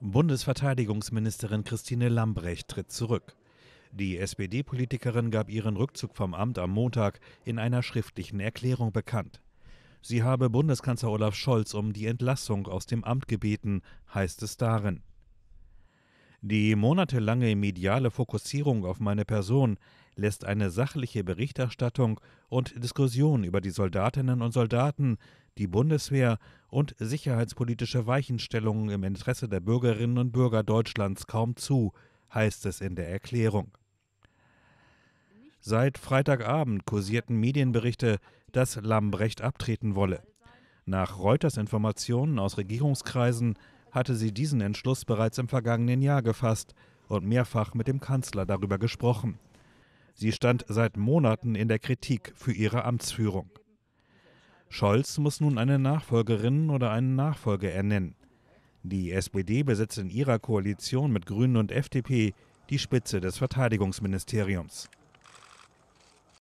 Bundesverteidigungsministerin Christine Lambrecht tritt zurück. Die SPD-Politikerin gab ihren Rückzug vom Amt am Montag in einer schriftlichen Erklärung bekannt. Sie habe Bundeskanzler Olaf Scholz um die Entlassung aus dem Amt gebeten, heißt es darin. Die monatelange mediale Fokussierung auf meine Person lässt eine sachliche Berichterstattung und Diskussion über die Soldatinnen und Soldaten, die Bundeswehr und sicherheitspolitische Weichenstellungen im Interesse der Bürgerinnen und Bürger Deutschlands kaum zu, heißt es in der Erklärung. Seit Freitagabend kursierten Medienberichte, dass Lambrecht abtreten wolle. Nach Reuters Informationen aus Regierungskreisen hatte sie diesen Entschluss bereits im vergangenen Jahr gefasst und mehrfach mit dem Kanzler darüber gesprochen. Sie stand seit Monaten in der Kritik für ihre Amtsführung. Scholz muss nun eine Nachfolgerin oder einen Nachfolger ernennen. Die SPD besitzt in ihrer Koalition mit Grünen und FDP die Spitze des Verteidigungsministeriums.